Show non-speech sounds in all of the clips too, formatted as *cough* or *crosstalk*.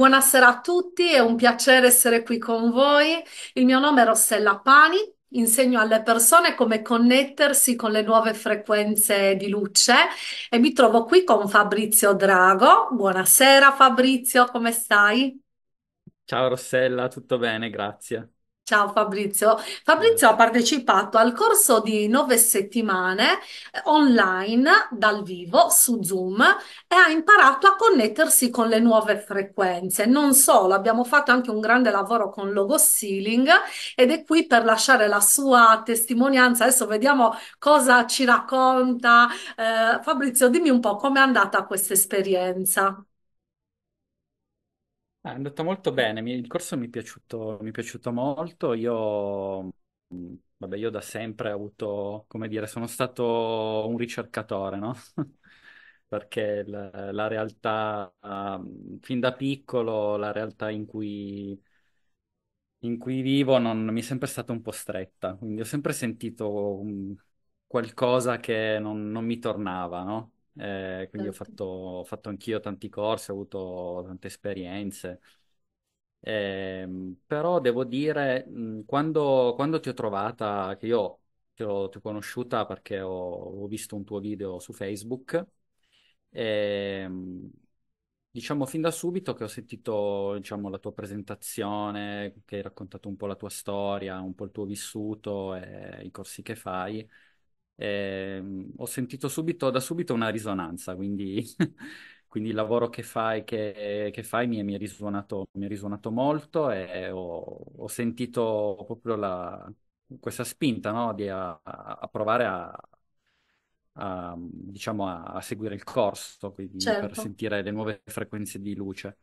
Buonasera a tutti, è un piacere essere qui con voi. Il mio nome è Rossella Pani, insegno alle persone come connettersi con le nuove frequenze di luce e mi trovo qui con Fabrizio Drago. Buonasera Fabrizio, come stai? Ciao Rossella, tutto bene, grazie. Ciao Fabrizio. Fabrizio ha partecipato al corso di nove settimane eh, online dal vivo su Zoom e ha imparato a connettersi con le nuove frequenze. Non solo, abbiamo fatto anche un grande lavoro con Logo Sealing ed è qui per lasciare la sua testimonianza. Adesso vediamo cosa ci racconta. Eh, Fabrizio, dimmi un po' com'è andata questa esperienza. Ah, è andato molto bene, il corso mi è piaciuto, mi è piaciuto molto. Io, mm, vabbè, io da sempre ho avuto, come dire, sono stato un ricercatore, no? *laughs* Perché la, la realtà, mm, fin da piccolo, la realtà in cui, in cui vivo non, mi è sempre stata un po' stretta, quindi ho sempre sentito, mm, qualcosa che non, non mi tornava, no? eh, quindi ho, certo. fatto, ho fatto, anch'io tanti corsi, ho avuto tante esperienze. Eh, però devo dire, mhmm, quando, quando, ti ho trovata, che io ti ho, ti ho conosciuta perché ho, ho, visto un tuo video su Facebook, eh, diciamo fin da subito che ho sentito, diciamo, la tua presentazione, che hai raccontato un po' la tua storia, un po' il tuo vissuto e eh, i corsi che fai eh, ho sentito subito, da subito una risonanza, quindi, *laughs* quindi il lavoro che fai, che, che fai mi, mi, è risuonato, mi, è risuonato, molto e ho, ho sentito proprio la, questa spinta no, di a, a provare a, a, diciamo, a, seguire il corso, quindi certo. per sentire le nuove frequenze di luce.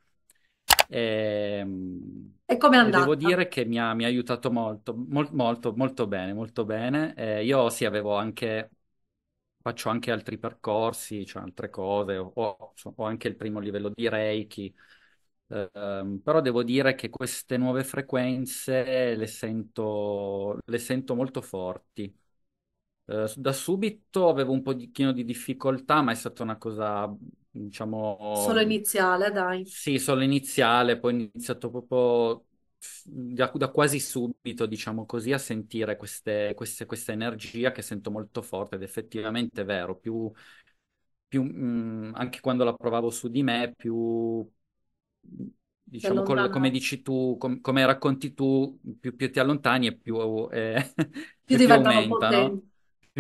Ehm, e come è andata? Devo dire che mi ha, mi ha aiutato molto, mol, molto, molto bene, molto bene. Eh, io sì, avevo anche, faccio anche altri percorsi, cioè altre cose, ho, ho anche il primo livello di Reiki, eh, però devo dire che queste nuove frequenze le sento, le sento molto forti. Eh, da subito avevo un pochino di difficoltà, ma è stata una cosa diciamo... Solo iniziale, dai. Sì, solo iniziale, poi ho iniziato proprio da, da, quasi subito, diciamo così, a sentire queste, queste, questa energia che sento molto forte ed effettivamente è vero, più, più mh, mm, anche quando la provavo su di me, più diciamo col, come dici tu, com, come racconti tu, più, più, ti allontani e più, eh, *laughs* più, più diventano aumenta, no?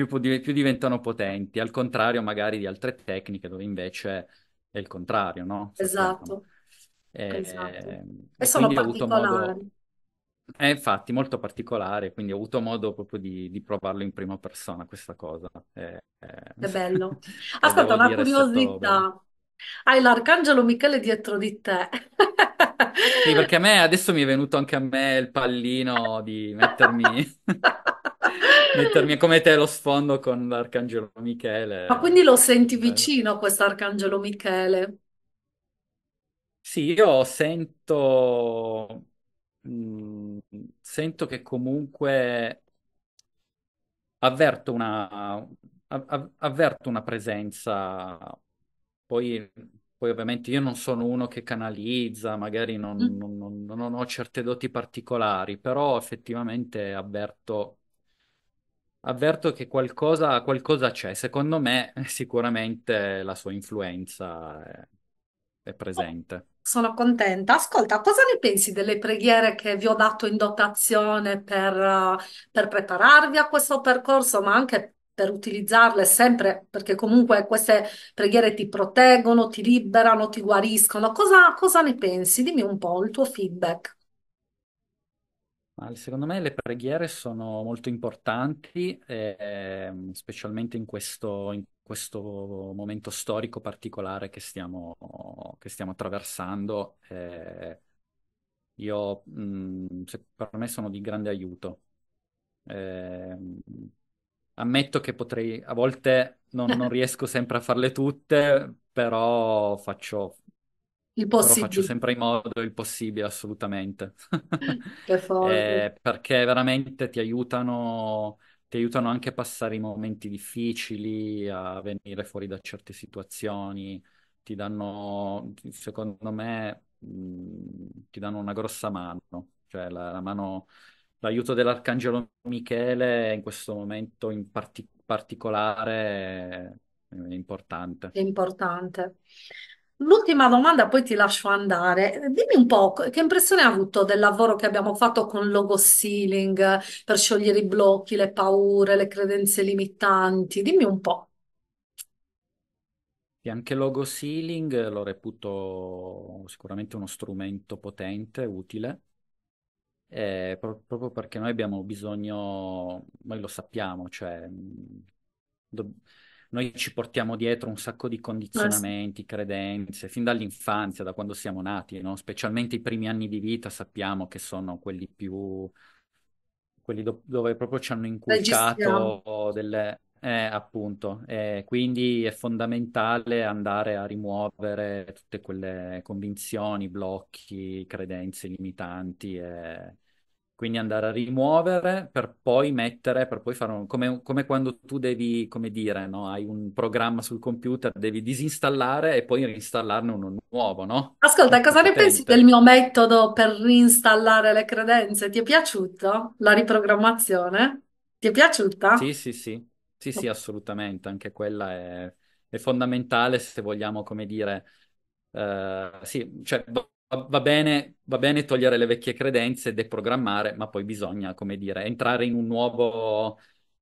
più, più diventano potenti, al contrario magari di altre tecniche dove invece è il contrario, no? Si esatto. E, eh, esatto. e, e sono particolari. Modo... Eh, è infatti molto particolare, quindi ho avuto modo proprio di, di provarlo in prima persona questa cosa. È, è... è bello. *laughs* Ascolta, una dire, curiosità. Stato... Hai l'arcangelo Michele dietro di te. *laughs* Sì, perché a me adesso mi è venuto anche a me il pallino di mettermi, *laughs* mettermi come te lo sfondo con l'Arcangelo Michele. Ma quindi lo senti vicino questo Arcangelo Michele? Sì, io sento, mh, mm, sento che comunque avverto una, av- avverto una presenza, poi poi ovviamente io non sono uno che canalizza, magari mm. non, non, non, non ho certe doti particolari, però effettivamente avverto, avverto che qualcosa, qualcosa, c'è. Secondo me *laughs* sicuramente la sua influenza è, è oh, presente. Sono contenta. Ascolta, cosa ne pensi delle preghiere che vi ho dato in dotazione per, per prepararvi a questo percorso, ma anche per utilizzarle sempre, perché comunque queste preghiere ti proteggono, ti liberano, ti guariscono. Cosa, cosa ne pensi? Dimmi un po' il tuo feedback. Secondo me le preghiere sono molto importanti, ehm, specialmente in questo, in questo momento storico particolare che stiamo, che stiamo attraversando. Eh, io, mh, mm, per me sono di grande aiuto. Eh, Ammetto che potrei, a volte non, non *laughs* riesco sempre a farle tutte, però faccio, Il però faccio sempre in modo il possibile, assolutamente. Che *laughs* forza. Eh, perché veramente ti aiutano, ti aiutano anche a passare i momenti difficili, a venire fuori da certe situazioni, ti danno, secondo me, mh, mm, ti danno una grossa mano, cioè la la mano l'aiuto dell'Arcangelo Michele in questo momento in parti- particolare è importante. È importante. L'ultima domanda, poi ti lascio andare. Dimmi un po' che impressione hai avuto del lavoro che abbiamo fatto con logo ceiling per sciogliere i blocchi, le paure, le credenze limitanti? Dimmi un po'. E anche logo ceiling lo reputo sicuramente uno strumento potente, utile eh, proprio perché noi abbiamo bisogno, noi lo sappiamo, cioè do- noi ci portiamo dietro un sacco di condizionamenti, credenze, fin dall'infanzia, da quando siamo nati, no? specialmente i primi anni di vita sappiamo che sono quelli più, quelli do- dove proprio ci hanno inculcato delle... Eh, appunto, eh, quindi è fondamentale andare a rimuovere tutte quelle convinzioni, blocchi, credenze limitanti e quindi andare a rimuovere per poi mettere, per poi fare un, come, come quando tu devi, come dire, no? hai un programma sul computer, devi disinstallare e poi reinstallarne uno nuovo, no? Ascolta, cosa ne pensi del mio metodo per reinstallare le credenze? Ti è piaciuto la riprogrammazione? Ti è piaciuta? Sì, sì, sì, sì, sì, assolutamente, anche quella è, è fondamentale se vogliamo, come dire, Uh, sì, cioè, boh, va bene, va bene togliere le vecchie credenze, deprogrammare, ma poi bisogna, come dire, entrare in un nuovo,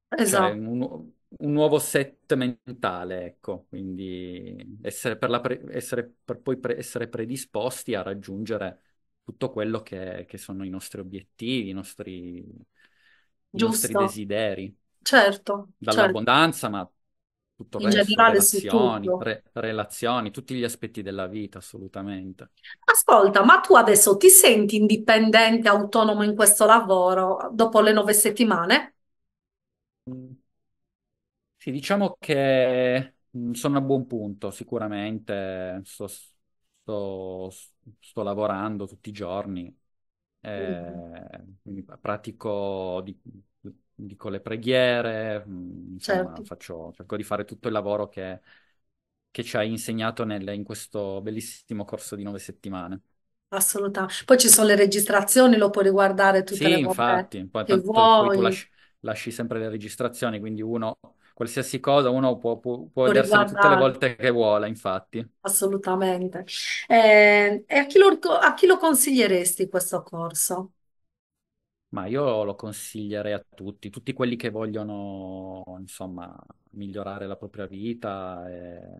cioè, esatto. cioè, un, un nuovo set mentale, ecco, quindi essere, per, pre- essere per poi pre- essere predisposti a raggiungere tutto quello che, che sono i nostri obiettivi, i nostri, i nostri desideri. Certo, certo. Dall'abbondanza, ma tutto il resto, generale relazioni, tutto. Re- relazioni, tutti gli aspetti della vita, assolutamente. Ascolta, ma tu adesso ti senti indipendente, autonomo in questo lavoro dopo le nove settimane? Mm. Sì, diciamo che mm, sono a buon punto, sicuramente sto, sto, sto lavorando tutti i giorni, mm. eh, mm. pratico di dico le preghiere, mm, insomma, certo. faccio, cerco di fare tutto il lavoro che, che ci hai insegnato nel, in questo bellissimo corso di nove settimane. Assolutamente. Poi ci sono le registrazioni, lo puoi guardare tutte sì, le volte infatti, che tanto, vuoi. Poi tu lasci, lasci, sempre le registrazioni, quindi uno, qualsiasi cosa, uno può, può, può, può tutte le volte che vuole, infatti. Assolutamente. Eh, e a chi, lo, a chi lo consiglieresti questo corso? Ma io lo consiglierei a tutti, tutti quelli che vogliono, insomma, migliorare la propria vita e,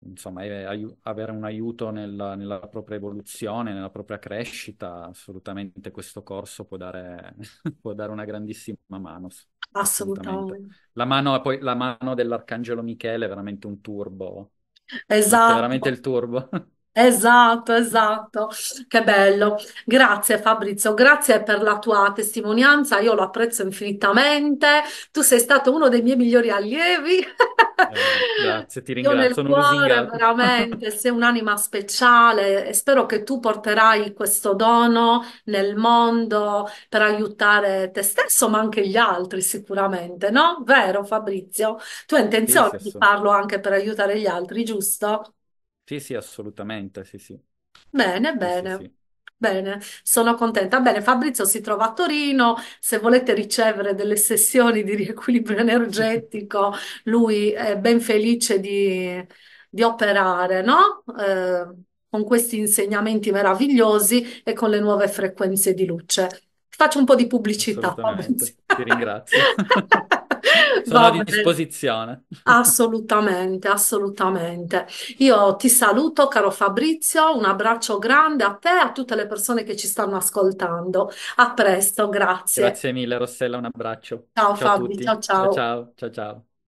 insomma, e avere un aiuto nella, nella propria evoluzione, nella propria crescita. Assolutamente questo corso può dare, *laughs* può dare una grandissima mano. Assolutamente. Assolutamente. La mano, poi, la mano dell'Arcangelo Michele è veramente un turbo. Mette esatto. veramente Esatto. il turbo. *laughs* Esatto, esatto, che bello. Grazie Fabrizio, grazie per la tua testimonianza, io lo apprezzo infinitamente. Tu sei stato uno dei miei migliori allievi. Eh, grazie, ti *laughs* Io nel ringrazio, sono cuore, lusingato. veramente, sei un'anima speciale e spero che tu porterai questo dono nel mondo per aiutare te stesso, ma anche gli altri sicuramente, no? Vero Fabrizio? Tu hai Sì, intenzione di sì. farlo anche per aiutare gli altri, giusto? Sì, assolutamente, sì, sì. Bene, Sì, sì, bene, sì. bene, sono contenta. Bene, Fabrizio si trova a Torino, se volete ricevere delle sessioni di riequilibrio *laughs* energetico, lui è ben felice di, di operare, no? Eh, con questi insegnamenti meravigliosi e con le nuove frequenze di luce. Faccio un po' di pubblicità, Assolutamente. Fabrizio. Ti ringrazio. *laughs* *laughs* Sono di disposizione. Assolutamente, assolutamente. Io ti saluto, caro Fabrizio, un abbraccio grande a te e a tutte le persone che ci stanno ascoltando. A presto, grazie. Grazie mille, Rossella, un abbraccio. Ciao, ciao Fabri, ciao ciao. Ciao ciao. ciao, ciao.